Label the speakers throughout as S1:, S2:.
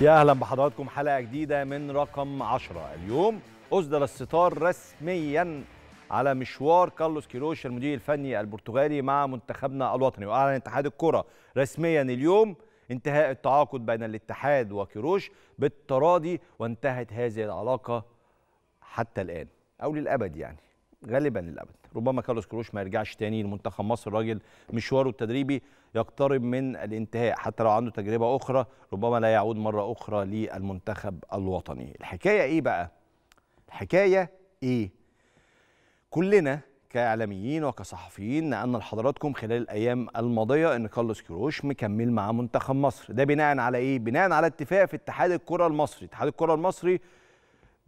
S1: يا اهلا بحضراتكم حلقه جديده من رقم 10 اليوم اصدر الستار رسميا على مشوار كارلوس كيروش المدير الفني البرتغالي مع منتخبنا الوطني واعلن اتحاد الكره رسميا اليوم انتهاء التعاقد بين الاتحاد وكيروش بالتراضي وانتهت هذه العلاقه حتى الان او للابد يعني غالبا للابد ربما كارلوس كروش ما يرجعش تاني لمنتخب مصر الراجل مشواره التدريبي يقترب من الانتهاء حتى لو عنده تجربه اخرى ربما لا يعود مره اخرى للمنتخب الوطني الحكايه ايه بقى الحكايه ايه كلنا كاعلاميين وكصحفيين نقلنا لحضراتكم خلال الايام الماضيه ان كارلوس كروش مكمل مع منتخب مصر ده بناء على ايه بناء على اتفاق في اتحاد الكره المصري اتحاد الكره المصري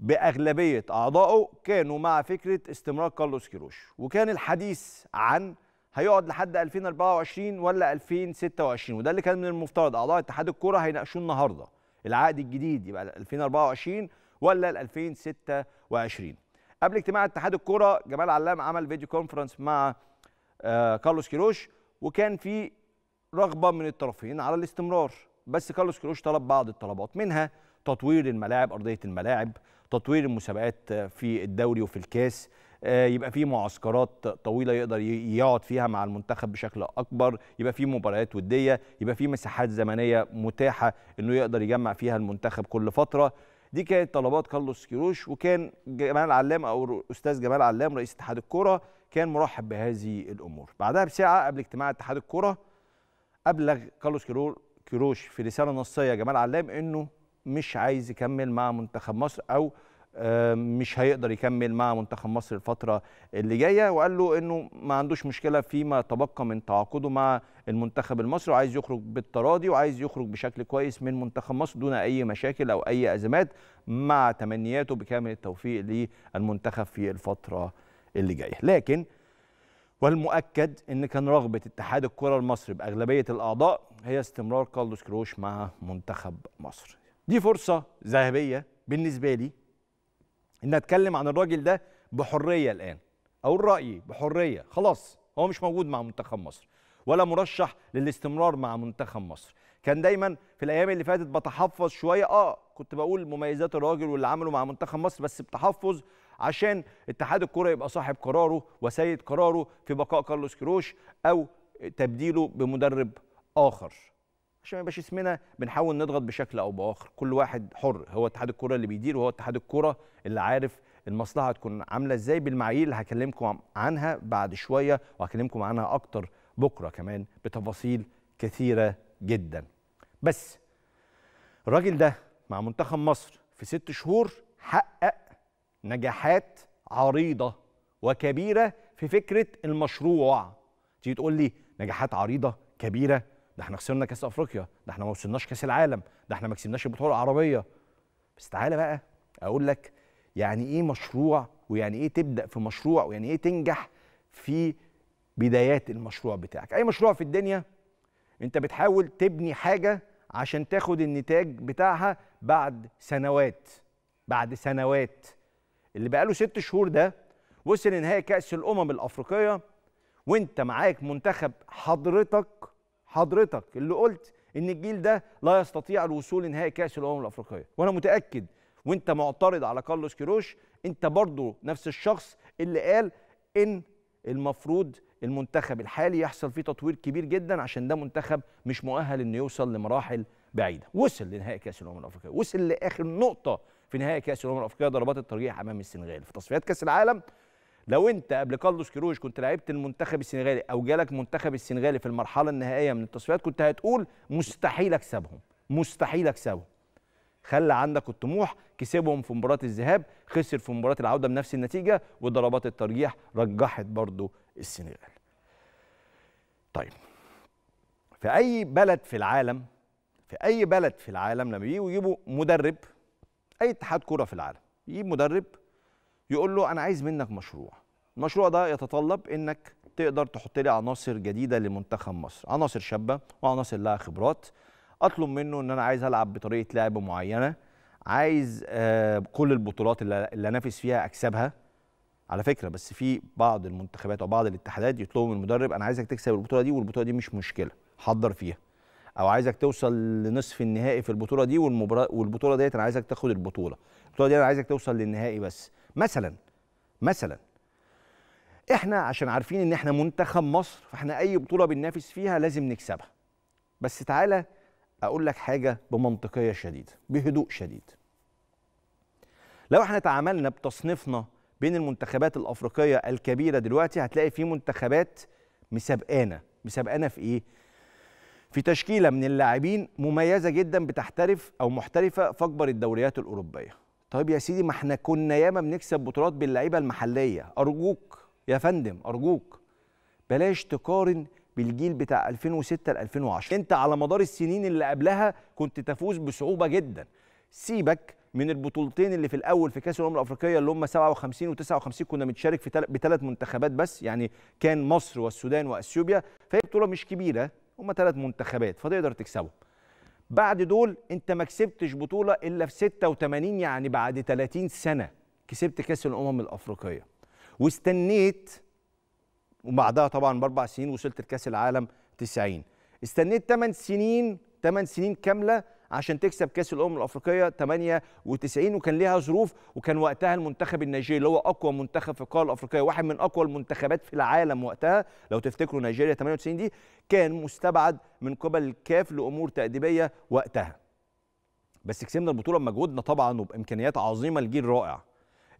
S1: باغلبيه اعضائه كانوا مع فكره استمرار كارلوس كيروش وكان الحديث عن هيقعد لحد 2024 ولا 2026 وده اللي كان من المفترض اعضاء اتحاد الكوره هيناقشوه النهارده العقد الجديد يبقى 2024 ولا 2026 قبل اجتماع اتحاد الكوره جمال علام عمل فيديو كونفرنس مع آه، كارلوس كيروش وكان في رغبه من الطرفين على الاستمرار بس كارلوس كيروش طلب بعض الطلبات منها تطوير الملاعب ارضيه الملاعب تطوير المسابقات في الدوري وفي الكاس آه، يبقى في معسكرات طويله يقدر يقعد فيها مع المنتخب بشكل اكبر يبقى في مباريات وديه يبقى في مساحات زمنيه متاحه انه يقدر يجمع فيها المنتخب كل فتره دي كانت طلبات كارلوس كيروش وكان جمال علام او استاذ جمال علام رئيس اتحاد الكوره كان مرحب بهذه الامور بعدها بساعه قبل اجتماع اتحاد الكوره ابلغ كارلوس كيروش في رساله نصيه جمال علام انه مش عايز يكمل مع منتخب مصر او آه، مش هيقدر يكمل مع منتخب مصر الفتره اللي جايه وقال له انه ما عندوش مشكله فيما تبقى من تعاقده مع المنتخب المصري وعايز يخرج بالتراضي وعايز يخرج بشكل كويس من منتخب مصر دون اي مشاكل او اي ازمات مع تمنياته بكامل التوفيق للمنتخب في الفتره اللي جايه لكن والمؤكد ان كان رغبه اتحاد الكره المصري باغلبيه الاعضاء هي استمرار كارلوس كروش مع منتخب مصر دي فرصة ذهبية بالنسبة لي إن أتكلم عن الراجل ده بحرية الآن أقول رأيي بحرية خلاص هو مش موجود مع منتخب مصر ولا مرشح للاستمرار مع منتخب مصر كان دايما في الايام اللي فاتت بتحفظ شويه اه كنت بقول مميزات الراجل واللي عمله مع منتخب مصر بس بتحفظ عشان اتحاد الكره يبقى صاحب قراره وسيد قراره في بقاء كارلوس كروش او تبديله بمدرب اخر عشان ما يبقاش اسمنا بنحاول نضغط بشكل او باخر كل واحد حر هو اتحاد الكوره اللي بيدير وهو اتحاد الكوره اللي عارف المصلحه هتكون عامله ازاي بالمعايير اللي هكلمكم عنها بعد شويه وهكلمكم عنها اكتر بكره كمان بتفاصيل كثيره جدا بس الراجل ده مع منتخب مصر في ست شهور حقق نجاحات عريضه وكبيره في فكره المشروع تيجي تقول لي نجاحات عريضه كبيره ده احنا خسرنا كاس افريقيا ده احنا ما وصلناش كاس العالم ده احنا ما كسبناش البطوله العربيه بس تعالى بقى اقول لك يعني ايه مشروع ويعني ايه تبدا في مشروع ويعني ايه تنجح في بدايات المشروع بتاعك اي مشروع في الدنيا انت بتحاول تبني حاجه عشان تاخد النتاج بتاعها بعد سنوات بعد سنوات اللي بقاله ست شهور ده وصل لنهائي كاس الامم الافريقيه وانت معاك منتخب حضرتك حضرتك اللي قلت ان الجيل ده لا يستطيع الوصول لنهائي كاس الامم الافريقيه وانا متاكد وانت معترض على كارلوس كيروش انت برضه نفس الشخص اللي قال ان المفروض المنتخب الحالي يحصل فيه تطوير كبير جدا عشان ده منتخب مش مؤهل انه يوصل لمراحل بعيده وصل لنهائي كاس الامم الافريقيه وصل لاخر نقطه في نهائي كاس الامم الافريقيه ضربات الترجيح امام السنغال في تصفيات كاس العالم لو انت قبل كارلوس كيروش كنت لعبت المنتخب السنغالي او جالك منتخب السنغالي في المرحله النهائيه من التصفيات كنت هتقول مستحيل اكسبهم مستحيل اكسبهم خلى عندك الطموح كسبهم في مباراه الذهاب خسر في مباراه العوده بنفس النتيجه وضربات الترجيح رجحت برضه السنغال طيب في اي بلد في العالم في اي بلد في العالم لما يجيبوا مدرب اي اتحاد كره في العالم يجيب مدرب يقول له انا عايز منك مشروع المشروع ده يتطلب انك تقدر تحط لي عناصر جديده لمنتخب مصر عناصر شابه وعناصر لها خبرات اطلب منه ان انا عايز العب بطريقه لعب معينه عايز آه، كل البطولات اللي انافس فيها اكسبها على فكره بس في بعض المنتخبات او بعض الاتحادات يطلبوا من المدرب انا عايزك تكسب البطوله دي والبطوله دي مش مشكله حضر فيها او عايزك توصل لنصف النهائي في البطوله دي والمباراه والبطوله ديت انا عايزك تاخد البطوله البطوله دي انا عايزك توصل للنهائي بس مثلا مثلا احنا عشان عارفين ان احنا منتخب مصر فاحنا اي بطوله بننافس فيها لازم نكسبها بس تعالى اقول لك حاجه بمنطقيه شديده بهدوء شديد لو احنا تعاملنا بتصنيفنا بين المنتخبات الافريقيه الكبيره دلوقتي هتلاقي في منتخبات مسابقانا مسابقانا في ايه في تشكيله من اللاعبين مميزه جدا بتحترف او محترفه في اكبر الدوريات الاوروبيه طيب يا سيدي ما احنا كنا ياما بنكسب بطولات باللعيبه المحليه ارجوك يا فندم ارجوك بلاش تقارن بالجيل بتاع 2006 ل 2010 انت على مدار السنين اللي قبلها كنت تفوز بصعوبه جدا سيبك من البطولتين اللي في الاول في كاس الامم الافريقيه اللي هم 57 و59 كنا بنشارك في تل... بثلاث منتخبات بس يعني كان مصر والسودان واثيوبيا فهي بطوله مش كبيره هم ثلاث منتخبات فتقدر تكسبهم بعد دول انت ما كسبتش بطوله الا في 86 يعني بعد 30 سنه كسبت كاس الامم الافريقيه واستنيت وبعدها طبعا باربع سنين وصلت لكاس العالم 90 استنيت 8 سنين 8 سنين كامله عشان تكسب كاس الامم الافريقيه 98 وكان ليها ظروف وكان وقتها المنتخب النيجيري اللي هو اقوى منتخب في القاره الافريقيه واحد من اقوى المنتخبات في العالم وقتها لو تفتكروا نيجيريا 98 دي كان مستبعد من قبل الكاف لامور تاديبيه وقتها بس كسبنا البطوله بمجهودنا طبعا وبامكانيات عظيمه لجيل رائع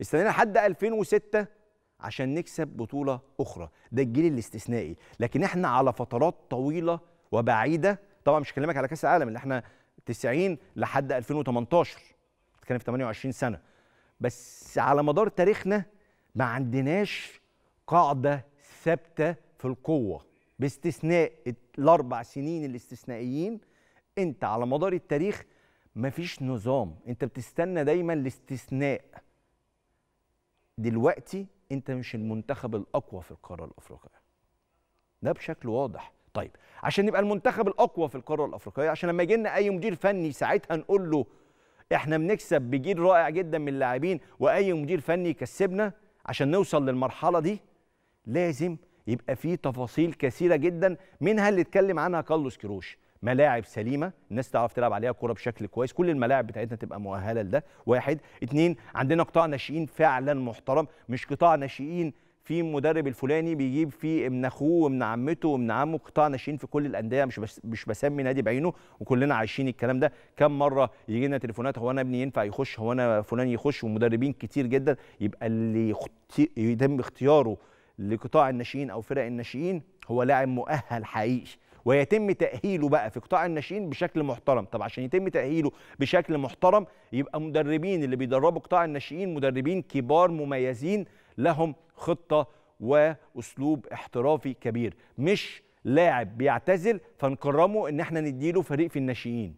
S1: استنينا لحد 2006 عشان نكسب بطوله اخرى ده الجيل الاستثنائي لكن احنا على فترات طويله وبعيده طبعا مش هكلمك على كاس العالم اللي احنا 90 لحد 2018 بتتكلم في 28 سنه بس على مدار تاريخنا ما عندناش قاعده ثابته في القوه باستثناء الاربع سنين الاستثنائيين انت على مدار التاريخ ما فيش نظام انت بتستنى دايما الاستثناء دلوقتي انت مش المنتخب الاقوى في القاره الافريقيه ده بشكل واضح طيب عشان نبقى المنتخب الاقوى في القاره الافريقيه عشان لما يجي لنا اي مدير فني ساعتها نقول له احنا بنكسب بجيل رائع جدا من اللاعبين واي مدير فني يكسبنا عشان نوصل للمرحله دي لازم يبقى في تفاصيل كثيره جدا منها اللي اتكلم عنها كارلوس كيروش ملاعب سليمه الناس تعرف تلعب عليها كوره بشكل كويس كل الملاعب بتاعتنا تبقى مؤهله لده واحد اتنين عندنا قطاع ناشئين فعلا محترم مش قطاع ناشئين في المدرب الفلاني بيجيب فيه ابن اخوه وابن عمته وابن عمه قطاع ناشئين في كل الانديه مش بس مش بسمي نادي بعينه وكلنا عايشين الكلام ده كم مره يجي لنا تليفونات هو انا ابني ينفع يخش هو انا فلان يخش ومدربين كتير جدا يبقى اللي يتم اختياره لقطاع الناشئين او فرق الناشئين هو لاعب مؤهل حقيقي ويتم تاهيله بقى في قطاع الناشئين بشكل محترم طب عشان يتم تاهيله بشكل محترم يبقى مدربين اللي بيدربوا قطاع الناشئين مدربين كبار مميزين لهم خطه واسلوب احترافي كبير مش لاعب بيعتزل فنكرمه ان احنا نديله فريق في الناشئين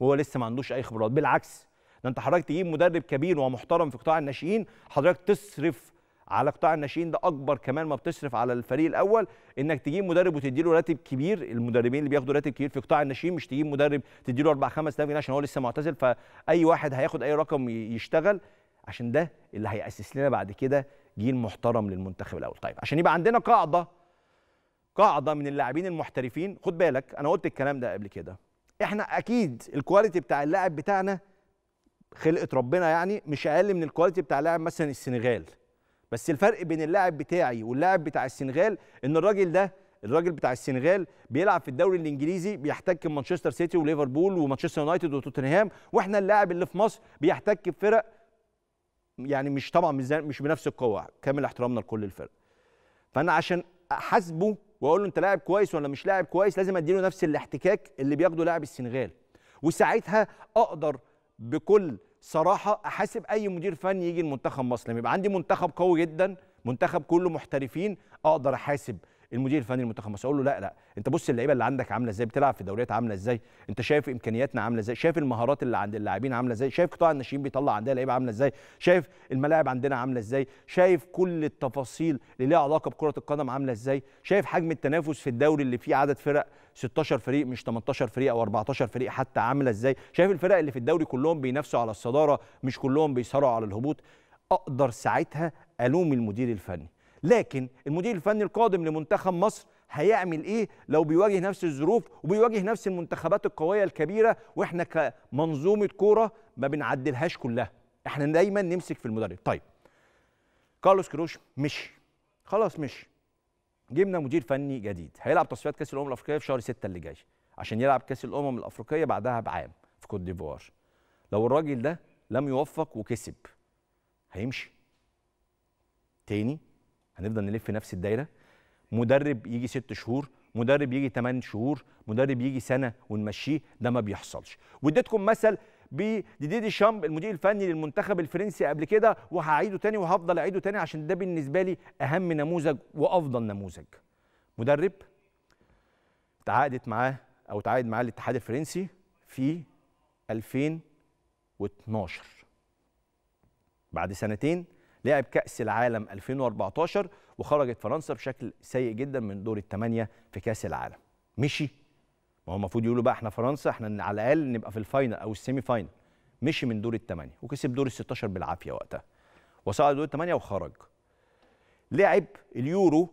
S1: وهو لسه ما عندوش اي خبرات بالعكس ده انت حضرتك تجيب مدرب كبير ومحترم في قطاع الناشئين حضرتك تصرف على قطاع الناشئين ده اكبر كمان ما بتصرف على الفريق الاول انك تجيب مدرب وتديله راتب كبير المدربين اللي بياخدوا راتب كبير في قطاع الناشئين مش تجيب مدرب تديله 4 5 جنيه عشان هو لسه معتزل فاي واحد هياخد اي رقم يشتغل عشان ده اللي هيأسس لنا بعد كده جيل محترم للمنتخب الاول طيب عشان يبقى عندنا قاعده قاعده من اللاعبين المحترفين خد بالك انا قلت الكلام ده قبل كده احنا اكيد الكواليتي بتاع اللاعب بتاعنا خلقه ربنا يعني مش اقل من الكواليتي بتاع لاعب مثلا السنغال بس الفرق بين اللاعب بتاعي واللاعب بتاع السنغال ان الراجل ده الراجل بتاع السنغال بيلعب في الدوري الانجليزي بيحتك بمانشستر سيتي وليفربول ومانشستر يونايتد وتوتنهام واحنا اللاعب اللي في مصر بيحتك بفرق يعني مش طبعا مش بنفس القوه كامل احترامنا لكل الفرق فانا عشان احاسبه واقول له انت لاعب كويس ولا مش لاعب كويس لازم اديله نفس الاحتكاك اللي بياخده لاعب السنغال وساعتها اقدر بكل صراحه احاسب اي مدير فني يجي المنتخب مصر لما يبقى عندي منتخب قوي جدا منتخب كله محترفين اقدر احاسب المدير الفني المنتخب المصري اقول له لا لا انت بص اللعيبه اللي عندك عامله ازاي بتلعب في دوريات عامله ازاي انت شايف امكانياتنا عامله ازاي شايف المهارات اللي عند اللاعبين عامله ازاي شايف قطاع الناشئين بيطلع عندنا لعيبه عامله ازاي شايف الملاعب عندنا عامله ازاي شايف كل التفاصيل اللي ليها علاقه بكره القدم عامله ازاي شايف حجم التنافس في الدوري اللي فيه عدد فرق 16 فريق مش 18 فريق او 14 فريق حتى عامله ازاي شايف الفرق اللي في الدوري كلهم بينافسوا على الصداره مش كلهم بيصارعوا على الهبوط اقدر ساعتها الوم المدير الفني لكن المدير الفني القادم لمنتخب مصر هيعمل ايه لو بيواجه نفس الظروف وبيواجه نفس المنتخبات القويه الكبيره واحنا كمنظومه كوره ما بنعدلهاش كلها احنا دايما نمسك في المدرب طيب كارلوس كروش مشي خلاص مشي جبنا مدير فني جديد هيلعب تصفيات كاس الامم الافريقيه في شهر 6 اللي جاي عشان يلعب كاس الامم الافريقيه بعدها بعام في كوت ديفوار لو الراجل ده لم يوفق وكسب هيمشي تاني هنفضل نلف نفس الدايره مدرب يجي ست شهور مدرب يجي 8 شهور مدرب يجي سنه ونمشيه ده ما بيحصلش واديتكم مثل بديدي دي شامب المدير الفني للمنتخب الفرنسي قبل كده وهعيده تاني وهفضل اعيده تاني عشان ده بالنسبه لي اهم نموذج وافضل نموذج مدرب تعاقدت معاه او تعاقد معاه الاتحاد الفرنسي في 2012 بعد سنتين لعب كأس العالم 2014 وخرجت فرنسا بشكل سيء جدا من دور الثمانية في كأس العالم مشي ما هو المفروض يقولوا بقى احنا فرنسا احنا على الأقل نبقى في الفاينل أو السيمي فاينل مشي من دور الثمانية وكسب دور ال 16 بالعافية وقتها وصعد دور الثمانية وخرج لعب اليورو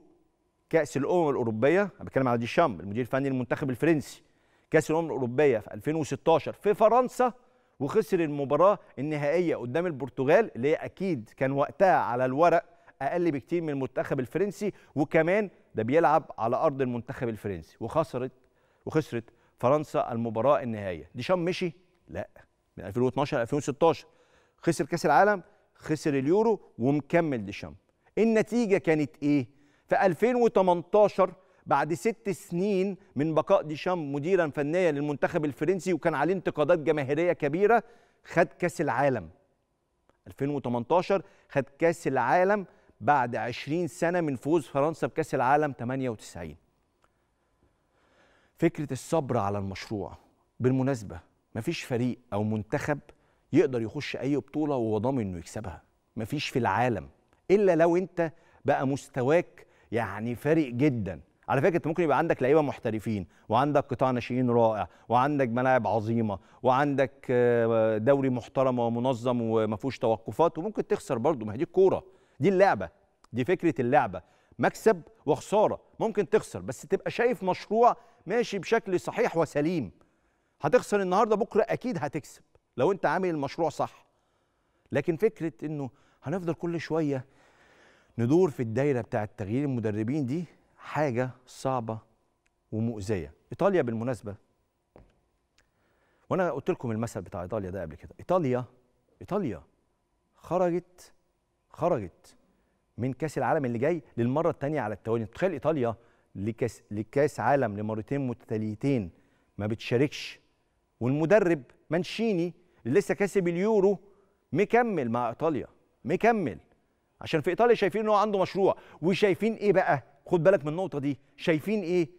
S1: كأس الأمم الأوروبية أنا بتكلم على ديشام المدير الفني للمنتخب الفرنسي كأس الأمم الأوروبية في 2016 في فرنسا وخسر المباراه النهائيه قدام البرتغال اللي هي اكيد كان وقتها على الورق اقل بكتير من المنتخب الفرنسي وكمان ده بيلعب على ارض المنتخب الفرنسي وخسرت وخسرت فرنسا المباراه النهائيه ديشام مشي لا من 2012 ل 2016 خسر كاس العالم خسر اليورو ومكمل ديشام النتيجه كانت ايه في 2018 بعد ست سنين من بقاء ديشام مديرا فنيا للمنتخب الفرنسي وكان عليه انتقادات جماهيريه كبيره خد كاس العالم 2018 خد كاس العالم بعد 20 سنه من فوز فرنسا بكاس العالم 98 فكره الصبر على المشروع بالمناسبه مفيش فريق او منتخب يقدر يخش اي بطوله وهو ضامن انه يكسبها مفيش في العالم الا لو انت بقى مستواك يعني فارق جدا على فكره انت ممكن يبقى عندك لعيبه محترفين وعندك قطاع ناشئين رائع وعندك ملاعب عظيمه وعندك آه، دوري محترم ومنظم وما فيهوش توقفات وممكن تخسر برضه ما هي دي الكوره دي اللعبه دي فكره اللعبه مكسب وخساره ممكن تخسر بس تبقى شايف مشروع ماشي بشكل صحيح وسليم هتخسر النهارده بكره اكيد هتكسب لو انت عامل المشروع صح لكن فكره انه هنفضل كل شويه ندور في الدايره بتاعه تغيير المدربين دي حاجة صعبة ومؤذية إيطاليا بالمناسبة وأنا قلت لكم المثل بتاع إيطاليا ده قبل كده إيطاليا إيطاليا خرجت خرجت من كأس العالم اللي جاي للمرة الثانية على التوالي تخيل إيطاليا لكاس لكاس عالم لمرتين متتاليتين ما بتشاركش والمدرب مانشيني اللي لسه كاسب اليورو مكمل مع ايطاليا مكمل عشان في ايطاليا شايفين ان هو عنده مشروع وشايفين ايه بقى خد بالك من النقطه دي شايفين ايه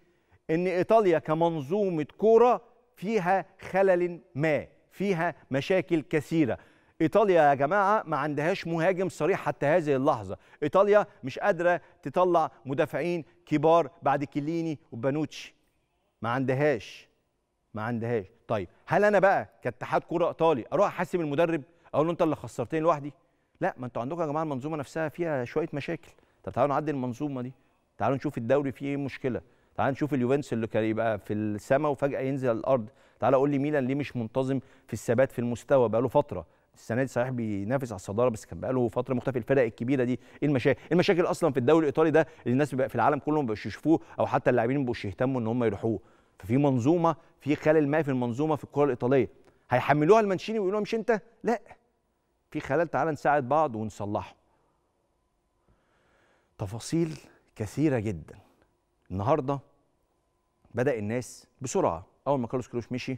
S1: ان ايطاليا كمنظومه كوره فيها خلل ما فيها مشاكل كثيره ايطاليا يا جماعه ما عندهاش مهاجم صريح حتى هذه اللحظه ايطاليا مش قادره تطلع مدافعين كبار بعد كيليني وبانوتشي ما عندهاش ما عندهاش طيب هل انا بقى كاتحاد كوره ايطالي اروح احاسب المدرب اقول له انت اللي خسرتني لوحدي لا ما انتوا عندكم يا جماعه المنظومه نفسها فيها شويه مشاكل طب تعالوا نعدي المنظومه دي تعالوا نشوف الدوري فيه إيه مشكله تعالوا نشوف اليوفنتوس اللي كان يبقى في السماء وفجاه ينزل الارض تعالوا قول لي ميلان ليه مش منتظم في الثبات في المستوى بقاله فتره السنه دي صحيح بينافس على الصداره بس كان بقاله فتره مختفي الفرق الكبيره دي ايه المشاكل إيه المشاكل اصلا في الدوري الايطالي ده اللي الناس في العالم كله مش يشوفوه او حتى اللاعبين ما يهتموا ان هم يروحوه ففي منظومه في خلل ما في المنظومه في الكره الايطاليه هيحملوها المانشيني ويقولوا مش انت لا في خلل تعالى نساعد بعض ونصلحه تفاصيل كثيره جدا النهارده بدا الناس بسرعه اول ما كارلوس كروش مشي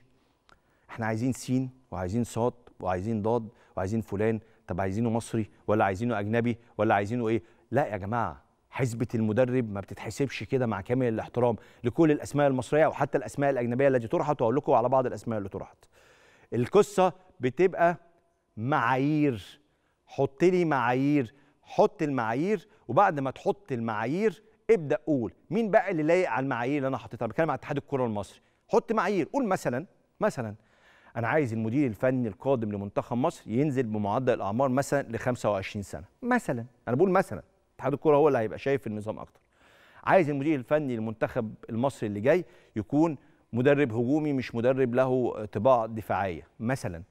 S1: احنا عايزين سين وعايزين صاد وعايزين ضاد وعايزين فلان طب عايزينه مصري ولا عايزينه اجنبي ولا عايزينه ايه لا يا جماعه حسبه المدرب ما بتتحسبش كده مع كامل الاحترام لكل الاسماء المصريه وحتى الاسماء الاجنبيه التي طرحت واقول لكم على بعض الاسماء اللي طرحت القصه بتبقى معايير حط لي معايير حط المعايير وبعد ما تحط المعايير ابدا قول مين بقى اللي لايق على المعايير اللي انا حطيتها بتكلم على اتحاد الكره المصري حط معايير قول مثلا مثلا انا عايز المدير الفني القادم لمنتخب مصر ينزل بمعدل الاعمار مثلا ل 25 سنه مثلا انا بقول مثلا اتحاد الكره هو اللي هيبقى شايف النظام اكتر عايز المدير الفني للمنتخب المصري اللي جاي يكون مدرب هجومي مش مدرب له طباع دفاعيه مثلا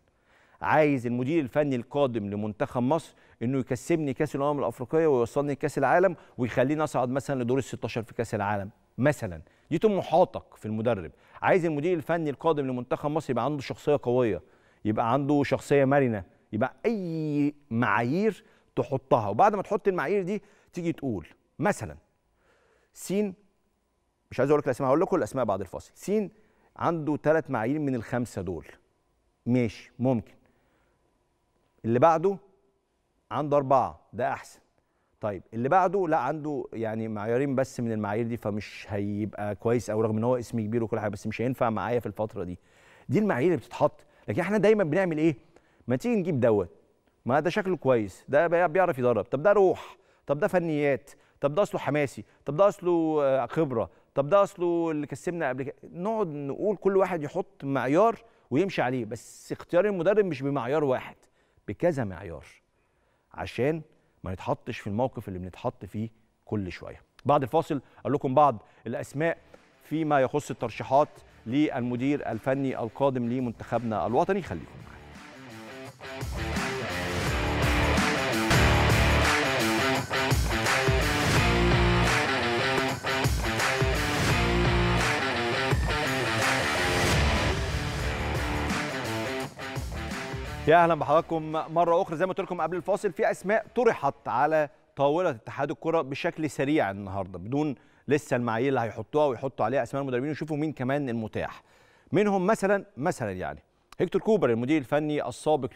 S1: عايز المدير الفني القادم لمنتخب مصر انه يكسبني كاس الامم الافريقيه ويوصلني لكاس العالم ويخليني اصعد مثلا لدور ال 16 في كاس العالم مثلا دي طموحاتك في المدرب عايز المدير الفني القادم لمنتخب مصر يبقى عنده شخصيه قويه يبقى عنده شخصيه مرنه يبقى اي معايير تحطها وبعد ما تحط المعايير دي تيجي تقول مثلا سين مش عايز اقول لك الاسماء هقول لكم الاسماء بعد الفاصل سين عنده ثلاث معايير من الخمسه دول ماشي ممكن اللي بعده عنده أربعة ده أحسن طيب اللي بعده لا عنده يعني معيارين بس من المعايير دي فمش هيبقى كويس أو رغم إن هو اسم كبير وكل حاجة بس مش هينفع معايا في الفترة دي دي المعايير اللي بتتحط لكن احنا دايما بنعمل إيه؟ ما تيجي نجيب دوت ما ده شكله كويس ده بيعرف يدرب طب ده روح طب ده فنيات طب ده اصله حماسي طب ده اصله آه، خبره طب ده اصله اللي كسبنا قبل كده نقعد نقول كل واحد يحط معيار ويمشي عليه بس اختيار المدرب مش بمعيار واحد بكذا معيار عشان ما نتحطش في الموقف اللي بنتحط فيه كل شويه بعد الفاصل اقول لكم بعض الاسماء فيما يخص الترشيحات للمدير الفني القادم لمنتخبنا الوطني خليكم معانا يا اهلا بحضراتكم مره اخرى زي ما قلت لكم قبل الفاصل في اسماء طرحت على طاوله اتحاد الكره بشكل سريع النهارده بدون لسه المعايير اللي هيحطوها ويحطوا عليها اسماء المدربين ويشوفوا مين كمان المتاح منهم مثلا مثلا يعني هيكتور كوبر المدير الفني السابق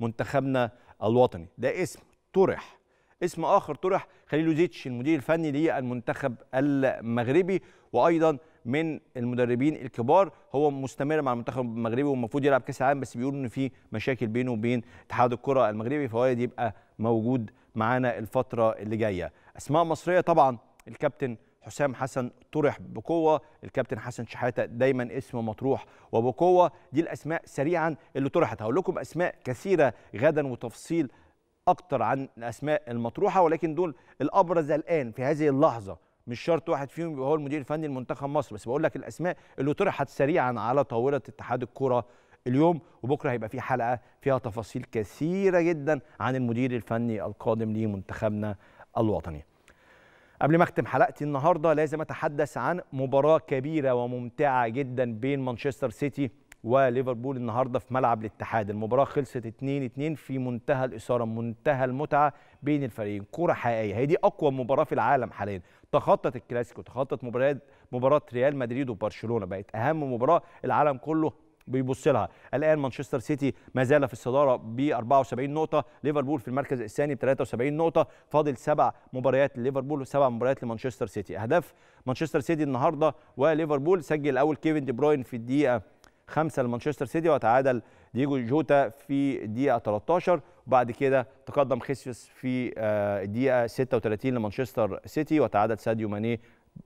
S1: لمنتخبنا الوطني ده اسم طرح اسم اخر طرح خليل زيتش المدير الفني للمنتخب المغربي وايضا من المدربين الكبار هو مستمر مع المنتخب المغربي والمفروض يلعب كاس العالم بس بيقولوا ان في مشاكل بينه وبين اتحاد الكره المغربي فهو يبقى موجود معانا الفتره اللي جايه اسماء مصريه طبعا الكابتن حسام حسن طرح بقوه الكابتن حسن شحاته دايما اسم مطروح وبقوه دي الاسماء سريعا اللي طرحت هقول لكم اسماء كثيره غدا وتفصيل اكتر عن الاسماء المطروحه ولكن دول الابرز الان في هذه اللحظه مش شرط واحد فيهم يبقى هو المدير الفني لمنتخب مصر بس بقول لك الاسماء اللي طرحت سريعا على طاوله اتحاد الكره اليوم وبكره هيبقى في حلقه فيها تفاصيل كثيره جدا عن المدير الفني القادم لمنتخبنا الوطني. قبل ما اختم حلقتي النهارده لازم اتحدث عن مباراه كبيره وممتعه جدا بين مانشستر سيتي وليفربول النهارده في ملعب الاتحاد المباراه خلصت 2 2 في منتهى الاثاره منتهى المتعه بين الفريقين كره حقيقيه هي دي اقوى مباراه في العالم حاليا تخطت الكلاسيكو تخطت مباريات مباراه ريال مدريد وبرشلونه بقت اهم مباراه العالم كله بيبص لها الان مانشستر سيتي ما زال في الصداره ب 74 نقطه ليفربول في المركز الثاني ب 73 نقطه فاضل سبع مباريات لليفربول وسبع مباريات لمانشستر سيتي اهداف مانشستر سيتي النهارده وليفربول سجل الاول كيفن دي بروين في الدقيقه خمسة لمانشستر سيتي وتعادل دييجو جوتا في دقيقة 13 وبعد كده تقدم خيسيوس في آه، الدقيقة 36 لمانشستر سيتي وتعادل ساديو ماني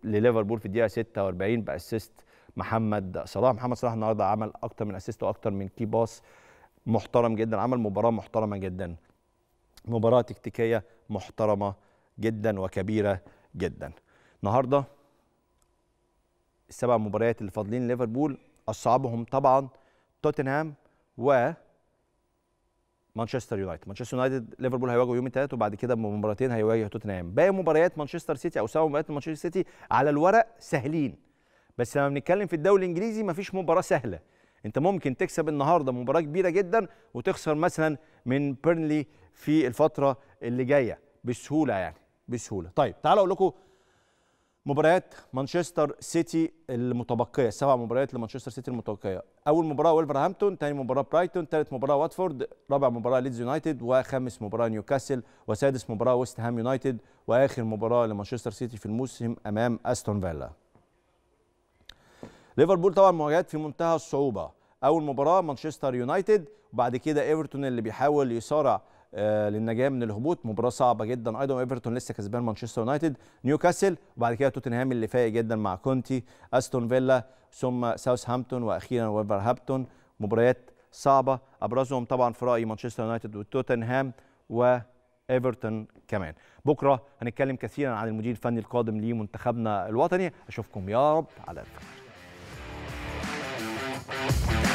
S1: لليفربول في الدقيقة 46 بأسيست محمد صلاح محمد صلاح النهارده عمل أكتر من أسيست وأكتر من كي باص محترم جدا عمل مباراة محترمة جدا مباراة تكتيكية محترمة جدا وكبيرة جدا النهارده السبع مباريات اللي فاضلين ليفربول أصعبهم طبعا توتنهام و مانشستر يونايتد مانشستر يونايتد ليفربول هيواجهوا يوم الثلاث وبعد كده بمباراتين هيواجه توتنهام باقي مباريات مانشستر سيتي او سبع مباريات مانشستر سيتي على الورق سهلين بس لما بنتكلم في الدوري الانجليزي مفيش مباراه سهله انت ممكن تكسب النهارده مباراه كبيره جدا وتخسر مثلا من بيرنلي في الفتره اللي جايه بسهوله يعني بسهوله طيب تعالوا اقول لكم مباريات مانشستر سيتي المتبقيه سبع مباريات لمانشستر سيتي المتبقيه اول مباراه ولفرهامبتون ثاني مباراه برايتون ثالث مباراه واتفورد رابع مباراه ليدز يونايتد وخامس مباراه نيوكاسل وسادس مباراه ويست هام يونايتد واخر مباراه لمانشستر سيتي في الموسم امام استون فيلا ليفربول طبعا مواجهات في منتهى الصعوبه اول مباراه مانشستر يونايتد وبعد كده ايفرتون اللي بيحاول يصارع آه، للنجاه من الهبوط مباراه صعبه جدا ايضا ايفرتون لسه كسبان مانشستر يونايتد نيوكاسل وبعد كده توتنهام اللي فايق جدا مع كونتي استون فيلا ثم ساوثهامبتون واخيرا ويفرهامبتون مباريات صعبه ابرزهم طبعا في رايي مانشستر يونايتد وتوتنهام و ايفرتون كمان بكره هنتكلم كثيرا عن المدير الفني القادم لمنتخبنا الوطني اشوفكم يا رب على الف